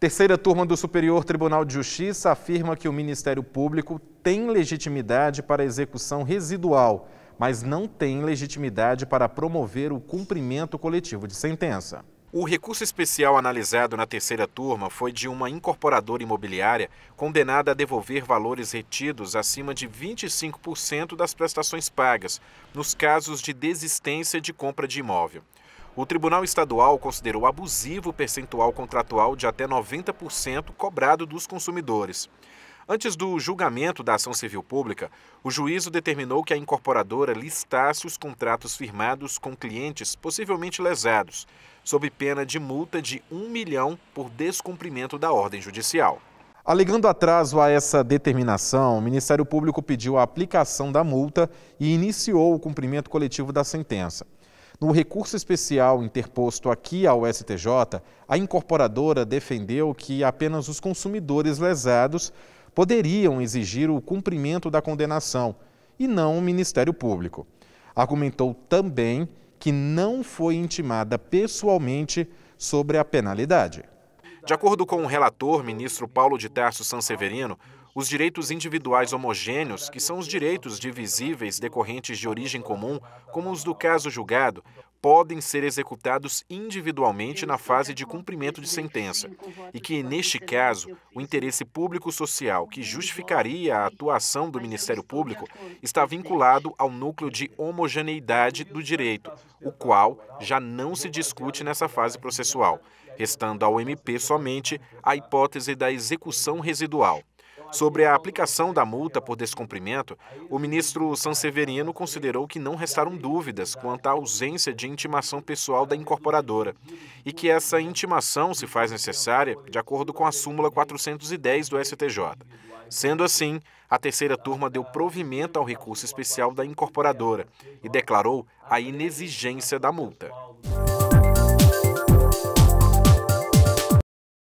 Terceira turma do Superior Tribunal de Justiça afirma que o Ministério Público tem legitimidade para execução residual, mas não tem legitimidade para promover o cumprimento coletivo de sentença. O recurso especial analisado na terceira turma foi de uma incorporadora imobiliária condenada a devolver valores retidos acima de 25% das prestações pagas, nos casos de desistência de compra de imóvel. O Tribunal Estadual considerou abusivo o percentual contratual de até 90% cobrado dos consumidores. Antes do julgamento da ação civil pública, o juízo determinou que a incorporadora listasse os contratos firmados com clientes possivelmente lesados, sob pena de multa de 1 milhão por descumprimento da ordem judicial. Alegando atraso a essa determinação, o Ministério Público pediu a aplicação da multa e iniciou o cumprimento coletivo da sentença. No recurso especial interposto aqui ao STJ, a incorporadora defendeu que apenas os consumidores lesados poderiam exigir o cumprimento da condenação e não o Ministério Público. Argumentou também que não foi intimada pessoalmente sobre a penalidade. De acordo com o relator, ministro Paulo de Tarso Sanseverino, os direitos individuais homogêneos, que são os direitos divisíveis decorrentes de origem comum, como os do caso julgado, podem ser executados individualmente na fase de cumprimento de sentença, e que, neste caso, o interesse público-social que justificaria a atuação do Ministério Público está vinculado ao núcleo de homogeneidade do direito, o qual já não se discute nessa fase processual, restando ao MP somente a hipótese da execução residual. Sobre a aplicação da multa por descumprimento, o ministro Sanseverino considerou que não restaram dúvidas quanto à ausência de intimação pessoal da incorporadora e que essa intimação se faz necessária de acordo com a súmula 410 do STJ. Sendo assim, a terceira turma deu provimento ao recurso especial da incorporadora e declarou a inexigência da multa.